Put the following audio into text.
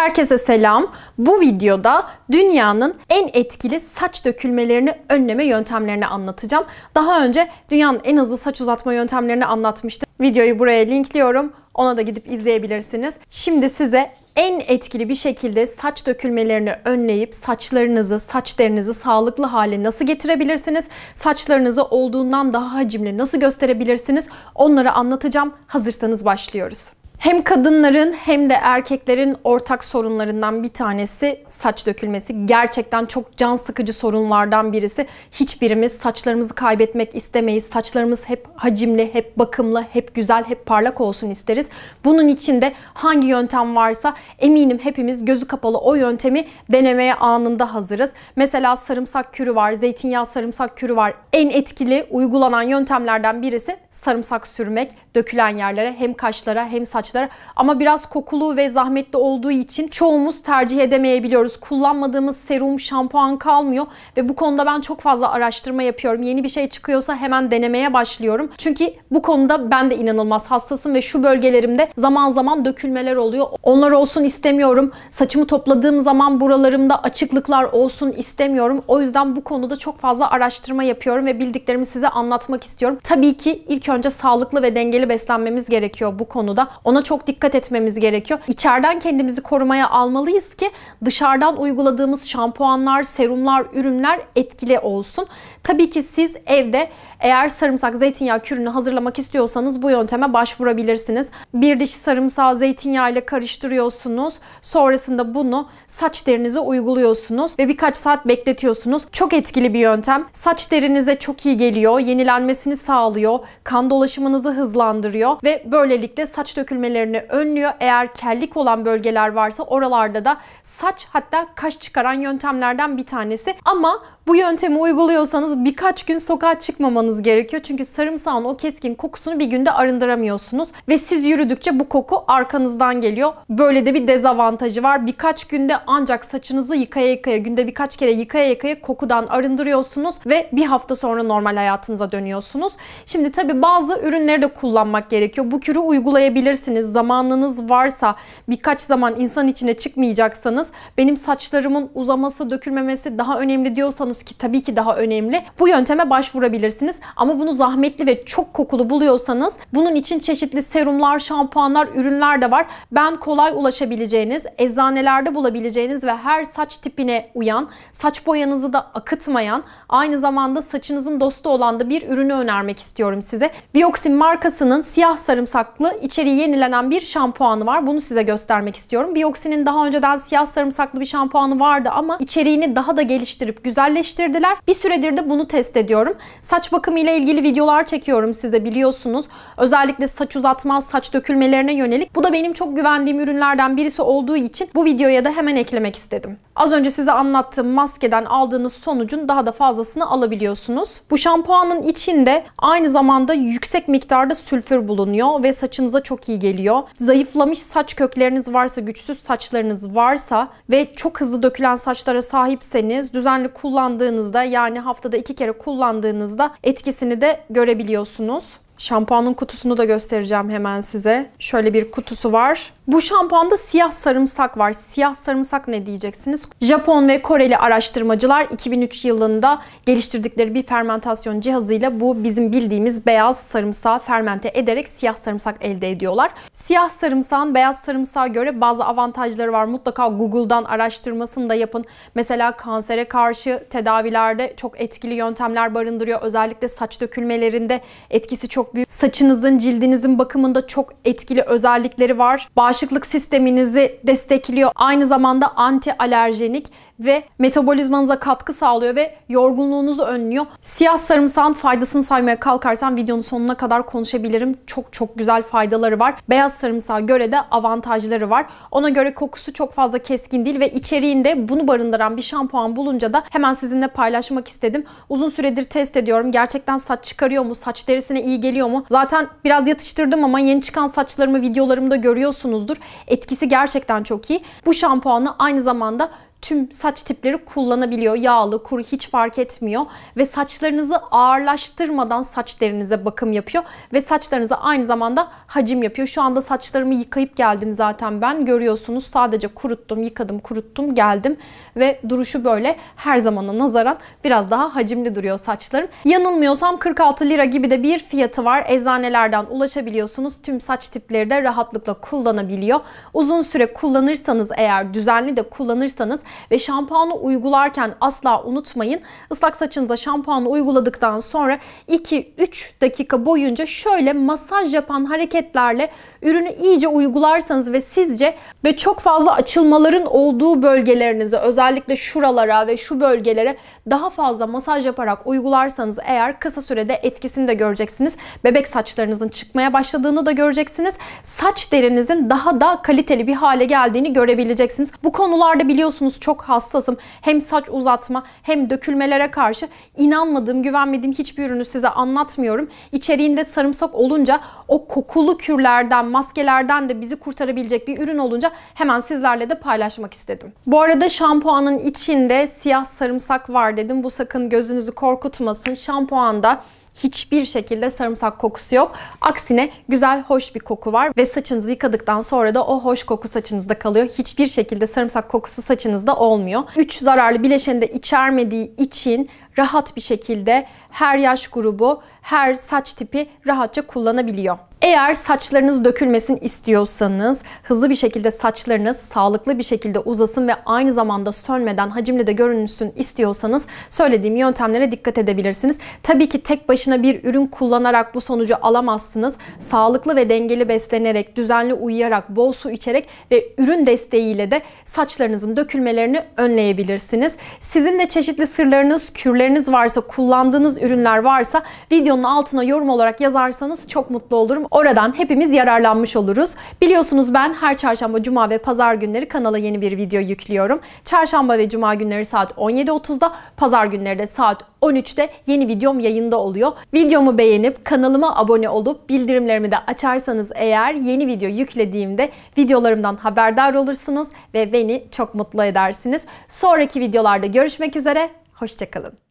Herkese selam. Bu videoda dünyanın en etkili saç dökülmelerini önleme yöntemlerini anlatacağım. Daha önce dünyanın en hızlı saç uzatma yöntemlerini anlatmıştım. Videoyu buraya linkliyorum. Ona da gidip izleyebilirsiniz. Şimdi size en etkili bir şekilde saç dökülmelerini önleyip saçlarınızı, saç derinizi sağlıklı hale nasıl getirebilirsiniz? Saçlarınızı olduğundan daha hacimli nasıl gösterebilirsiniz? Onları anlatacağım. Hazırsanız başlıyoruz. Hem kadınların hem de erkeklerin ortak sorunlarından bir tanesi saç dökülmesi. Gerçekten çok can sıkıcı sorunlardan birisi. Hiçbirimiz saçlarımızı kaybetmek istemeyiz. Saçlarımız hep hacimli, hep bakımlı, hep güzel, hep parlak olsun isteriz. Bunun için de hangi yöntem varsa eminim hepimiz gözü kapalı o yöntemi denemeye anında hazırız. Mesela sarımsak kürü var, zeytinyağı sarımsak kürü var. En etkili uygulanan yöntemlerden birisi sarımsak sürmek. Dökülen yerlere hem kaşlara hem saç ağaçlara ama biraz kokulu ve zahmetli olduğu için çoğumuz tercih edemeyebiliyoruz. Kullanmadığımız serum, şampuan kalmıyor ve bu konuda ben çok fazla araştırma yapıyorum. Yeni bir şey çıkıyorsa hemen denemeye başlıyorum. Çünkü bu konuda ben de inanılmaz hastasım ve şu bölgelerimde zaman zaman dökülmeler oluyor. Onlar olsun istemiyorum. Saçımı topladığım zaman buralarımda açıklıklar olsun istemiyorum. O yüzden bu konuda çok fazla araştırma yapıyorum ve bildiklerimi size anlatmak istiyorum. Tabii ki ilk önce sağlıklı ve dengeli beslenmemiz gerekiyor bu konuda. Ona Buna çok dikkat etmemiz gerekiyor. İçeriden kendimizi korumaya almalıyız ki dışarıdan uyguladığımız şampuanlar, serumlar, ürünler etkili olsun. Tabii ki siz evde eğer sarımsak, zeytinyağı kürünü hazırlamak istiyorsanız bu yönteme başvurabilirsiniz. Bir diş sarımsağı zeytinyağı ile karıştırıyorsunuz. Sonrasında bunu saç derinize uyguluyorsunuz ve birkaç saat bekletiyorsunuz. Çok etkili bir yöntem. Saç derinize çok iyi geliyor. Yenilenmesini sağlıyor. Kan dolaşımınızı hızlandırıyor ve böylelikle saç dökülmeleri gelişmelerini önlüyor. Eğer kellik olan bölgeler varsa oralarda da saç hatta kaş çıkaran yöntemlerden bir tanesi. Ama bu yöntemi uyguluyorsanız birkaç gün sokağa çıkmamanız gerekiyor. Çünkü sarımsağın o keskin kokusunu bir günde arındıramıyorsunuz. Ve siz yürüdükçe bu koku arkanızdan geliyor. Böyle de bir dezavantajı var. Birkaç günde ancak saçınızı yıkaya yıkaya, günde birkaç kere yıkaya yıkaya kokudan arındırıyorsunuz. Ve bir hafta sonra normal hayatınıza dönüyorsunuz. Şimdi tabii bazı ürünleri de kullanmak gerekiyor. Bu kürü uygulayabilirsiniz değilseniz, zamanınız varsa, birkaç zaman insan içine çıkmayacaksanız, benim saçlarımın uzaması, dökülmemesi daha önemli diyorsanız ki tabii ki daha önemli. Bu yönteme başvurabilirsiniz. Ama bunu zahmetli ve çok kokulu buluyorsanız bunun için çeşitli serumlar, şampuanlar, ürünler de var. Ben kolay ulaşabileceğiniz, eczanelerde bulabileceğiniz ve her saç tipine uyan, saç boyanızı da akıtmayan, aynı zamanda saçınızın dostu olan da bir ürünü önermek istiyorum size. Bioxin markasının siyah sarımsaklı içeriği yenilen denen bir şampuanı var. Bunu size göstermek istiyorum. Bioxy'nin daha önceden siyah sarımsaklı bir şampuanı vardı ama içeriğini daha da geliştirip güzelleştirdiler. Bir süredir de bunu test ediyorum. Saç bakımı ile ilgili videolar çekiyorum size biliyorsunuz. Özellikle saç uzatma, saç dökülmelerine yönelik. Bu da benim çok güvendiğim ürünlerden birisi olduğu için bu videoya da hemen eklemek istedim. Az önce size anlattığım maskeden aldığınız sonucun daha da fazlasını alabiliyorsunuz. Bu şampuanın içinde aynı zamanda yüksek miktarda sülfür bulunuyor ve saçınıza çok iyi geliyor olabiliyor. Zayıflamış saç kökleriniz varsa, güçsüz saçlarınız varsa ve çok hızlı dökülen saçlara sahipseniz düzenli kullandığınızda yani haftada iki kere kullandığınızda etkisini de görebiliyorsunuz. Şampuanın kutusunu da göstereceğim hemen size. Şöyle bir kutusu var. Bu şampuanda siyah sarımsak var. Siyah sarımsak ne diyeceksiniz? Japon ve Koreli araştırmacılar 2003 yılında geliştirdikleri bir fermentasyon cihazıyla bu bizim bildiğimiz beyaz sarımsağı fermente ederek siyah sarımsak elde ediyorlar. Siyah sarımsağın beyaz sarımsağa göre bazı avantajları var. Mutlaka Google'dan araştırmasını da yapın. Mesela kansere karşı tedavilerde çok etkili yöntemler barındırıyor. Özellikle saç dökülmelerinde etkisi çok büyük. Saçınızın, cildinizin bakımında çok etkili özellikleri var. Baş bağışıklık sisteminizi destekliyor. Aynı zamanda anti alerjenik ve metabolizmanıza katkı sağlıyor ve yorgunluğunuzu önlüyor. Siyah sarımsağın faydasını saymaya kalkarsam videonun sonuna kadar konuşabilirim. Çok çok güzel faydaları var. Beyaz sarımsağa göre de avantajları var. Ona göre kokusu çok fazla keskin değil ve içeriğinde bunu barındıran bir şampuan bulunca da hemen sizinle paylaşmak istedim. Uzun süredir test ediyorum. Gerçekten saç çıkarıyor mu? Saç derisine iyi geliyor mu? Zaten biraz yatıştırdım ama yeni çıkan saçlarımı videolarımda görüyorsunuz duymuşsunuzdur. Etkisi gerçekten çok iyi. Bu şampuanla aynı zamanda tüm saç tipleri kullanabiliyor. Yağlı, kuru hiç fark etmiyor ve saçlarınızı ağırlaştırmadan saç derinize bakım yapıyor ve saçlarınıza aynı zamanda hacim yapıyor. Şu anda saçlarımı yıkayıp geldim zaten ben. Görüyorsunuz sadece kuruttum, yıkadım, kuruttum, geldim ve duruşu böyle her zamana nazaran biraz daha hacimli duruyor saçlarım. Yanılmıyorsam 46 lira gibi de bir fiyatı var. Eczanelerden ulaşabiliyorsunuz. Tüm saç tipleri de rahatlıkla kullanabiliyor. Uzun süre kullanırsanız eğer düzenli de kullanırsanız ve şampuanı uygularken asla unutmayın. ıslak saçınıza şampuanı uyguladıktan sonra 2-3 dakika boyunca şöyle masaj yapan hareketlerle ürünü iyice uygularsanız ve sizce ve çok fazla açılmaların olduğu bölgelerinize özellikle şuralara ve şu bölgelere daha fazla masaj yaparak uygularsanız eğer kısa sürede etkisini de göreceksiniz. Bebek saçlarınızın çıkmaya başladığını da göreceksiniz. Saç derinizin daha da kaliteli bir hale geldiğini görebileceksiniz. Bu konularda biliyorsunuz çok hassasım. Hem saç uzatma hem dökülmelere karşı inanmadığım, güvenmediğim hiçbir ürünü size anlatmıyorum. İçeriğinde sarımsak olunca o kokulu kürlerden, maskelerden de bizi kurtarabilecek bir ürün olunca hemen sizlerle de paylaşmak istedim. Bu arada şampuanın içinde siyah sarımsak var dedim. Bu sakın gözünüzü korkutmasın. Şampuanda hiçbir şekilde sarımsak kokusu yok. Aksine güzel, hoş bir koku var ve saçınızı yıkadıktan sonra da o hoş koku saçınızda kalıyor. Hiçbir şekilde sarımsak kokusu saçınızda olmuyor. 3 zararlı bileşeni de içermediği için rahat bir şekilde her yaş grubu, her saç tipi rahatça kullanabiliyor. Eğer saçlarınız dökülmesin istiyorsanız hızlı bir şekilde saçlarınız sağlıklı bir şekilde uzasın ve aynı zamanda sönmeden hacimli de görünsün istiyorsanız söylediğim yöntemlere dikkat edebilirsiniz. Tabii ki tek başına bir ürün kullanarak bu sonucu alamazsınız. Sağlıklı ve dengeli beslenerek, düzenli uyuyarak, bol su içerek ve ürün desteğiyle de saçlarınızın dökülmelerini önleyebilirsiniz. Sizin de çeşitli sırlarınız, kürleriniz varsa, kullandığınız ürünler varsa videonun altına yorum olarak yazarsanız çok mutlu olurum. Oradan hepimiz yararlanmış oluruz. Biliyorsunuz ben her çarşamba, cuma ve pazar günleri kanala yeni bir video yüklüyorum. Çarşamba ve cuma günleri saat 17.30'da, pazar günleri de saat 13'te yeni videom yayında oluyor. Videomu beğenip kanalıma abone olup bildirimlerimi de açarsanız eğer yeni video yüklediğimde videolarımdan haberdar olursunuz ve beni çok mutlu edersiniz. Sonraki videolarda görüşmek üzere, hoşçakalın.